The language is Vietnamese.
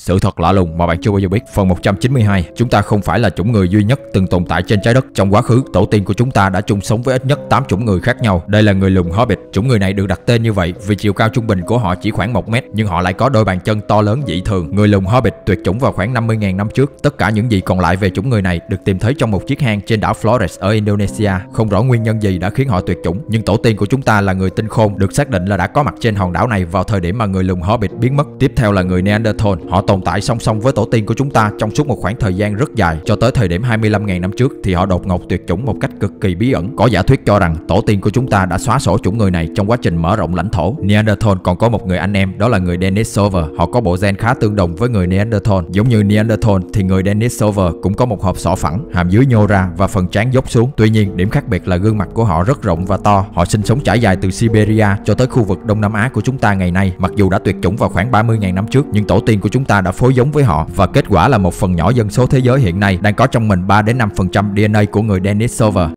Sự thật lạ lùng mà bạn chưa bao giờ biết Phần 192 Chúng ta không phải là chủng người duy nhất từng tồn tại trên trái đất Trong quá khứ, tổ tiên của chúng ta đã chung sống với ít nhất 8 chủng người khác nhau Đây là người lùn Hobbit Chủng người này được đặt tên như vậy vì chiều cao trung bình của họ chỉ khoảng 1 mét Nhưng họ lại có đôi bàn chân to lớn dị thường Người lùn Hobbit tuyệt chủng vào khoảng 50.000 năm trước Tất cả những gì còn lại về chủng người này được tìm thấy trong một chiếc hang trên đảo Flores ở Indonesia Không rõ nguyên nhân gì đã khiến họ tuyệt chủng Nhưng tổ tiên của chúng ta là người tinh khôn Được xác định là đã có mặt trên hòn đảo này vào thời điểm mà người lùn Hobbit biến mất Tiếp theo là người Neanderthal Họ tồn tại song song với tổ tiên của chúng ta trong suốt một khoảng thời gian rất dài cho tới thời điểm 25.000 năm trước thì họ đột ngột tuyệt chủng một cách cực kỳ bí ẩn. Có giả thuyết cho rằng tổ tiên của chúng ta đã xóa sổ chủng người này trong quá trình mở rộng lãnh thổ. Neanderthal còn có một người anh em đó là người Denisova Họ có bộ gen khá tương đồng với người Neanderthal. Giống như Neanderthal thì người Denisova cũng có một hộp sọ phẳng, hàm dưới nhô ra và phần trán dốc xuống. Tuy nhiên, điểm khác biệt là gương mặt của họ rất rộng và to. Họ sinh sống trải dài từ Siberia cho tới khu vực Đông Nam Á của chúng ta ngày nay. Mặc dù đã tuyệt chủng vào khoảng 30.000 năm trước, nhưng tổ tiên của chúng ta đã phối giống với họ và kết quả là một phần nhỏ dân số thế giới hiện nay đang có trong mình 3 đến 5% DNA của người Denisova.